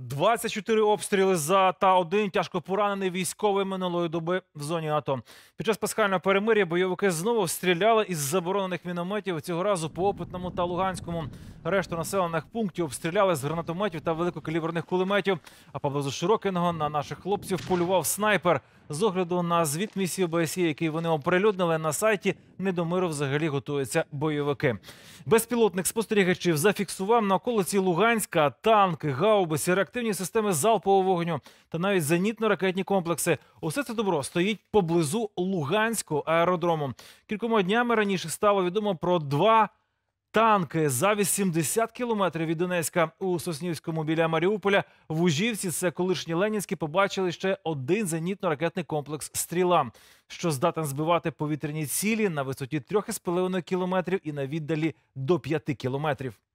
24 обстріли за та один тяжко поранений військовий минулої доби в зоні АТО. Під час пасхального перемир'я бойовики знову стріляли із заборонених мінометів. Цього разу по опитному та луганському решту населених пунктів обстріляли з гранатометів та великокаліберних кулеметів. А поблизу Широкиного на наших хлопців полював снайпер з огляду на звіт місії ОБСЄ, який вони оприлюднили на сайті, не до миру взагалі готуються бойовики. Безпілотник спостерігачів зафіксував на околиці Луганська танки, гаубиці, реактивні системи залпового вогню та навіть зенітно-ракетні комплекси. Усе це добро стоїть поблизу Луганського аеродрому. Кількома днями раніше стало відомо про два. Танки за 80 кілометрів від Донецька у Соснівському біля Маріуполя в Ужівці. Це колишні Ленінські побачили ще один зенітно-ракетний комплекс Стріла, що здатен збивати повітряні цілі на висоті 3,5 кілометрів і на віддалі до 5 кілометрів.